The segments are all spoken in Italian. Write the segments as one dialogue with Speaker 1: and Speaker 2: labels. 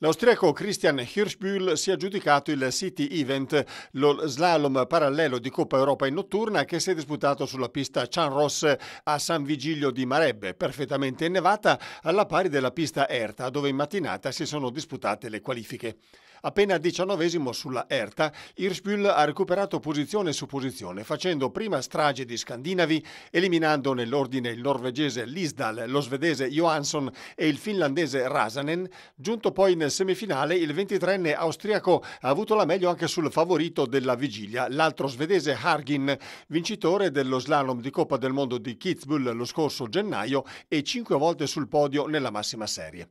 Speaker 1: L'austriaco Christian Hirschbühl si è aggiudicato il City Event, lo slalom parallelo di Coppa Europa in notturna che si è disputato sulla pista Chan Ross a San Vigilio di Marebbe, perfettamente innevata, alla pari della pista Erta, dove in mattinata si sono disputate le qualifiche. Appena diciannovesimo sulla Erta, Hirschbühl ha recuperato posizione su posizione, facendo prima strage di Scandinavi, eliminando nell'ordine il norvegese Lisdal, lo svedese Johansson e il finlandese Rasanen, giunto poi nel semifinale il 23enne austriaco ha avuto la meglio anche sul favorito della vigilia, l'altro svedese Hargin, vincitore dello slalom di Coppa del Mondo di Kitzbühel lo scorso gennaio e cinque volte sul podio nella massima serie.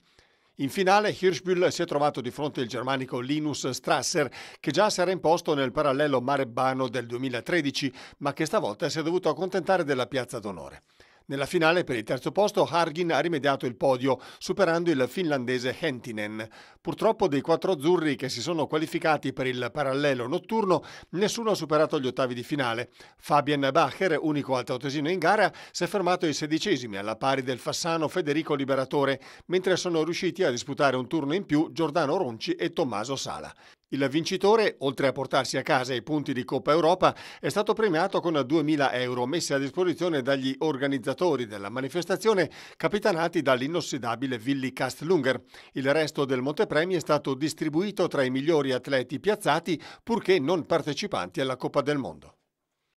Speaker 1: In finale Hirschbühl si è trovato di fronte il germanico Linus Strasser che già si era imposto nel parallelo marebbano del 2013 ma che stavolta si è dovuto accontentare della piazza d'onore. Nella finale per il terzo posto Hargin ha rimediato il podio superando il finlandese Hentinen. Purtroppo dei quattro azzurri che si sono qualificati per il parallelo notturno nessuno ha superato gli ottavi di finale. Fabian Bacher, unico altoatesino in gara, si è fermato ai sedicesimi alla pari del Fassano Federico Liberatore, mentre sono riusciti a disputare un turno in più Giordano Ronci e Tommaso Sala. Il vincitore, oltre a portarsi a casa i punti di Coppa Europa, è stato premiato con 2.000 euro messi a disposizione dagli organizzatori della manifestazione, capitanati dall'inossidabile Willy Kastlunger. Il resto del montepremi è stato distribuito tra i migliori atleti piazzati, purché non partecipanti alla Coppa del Mondo.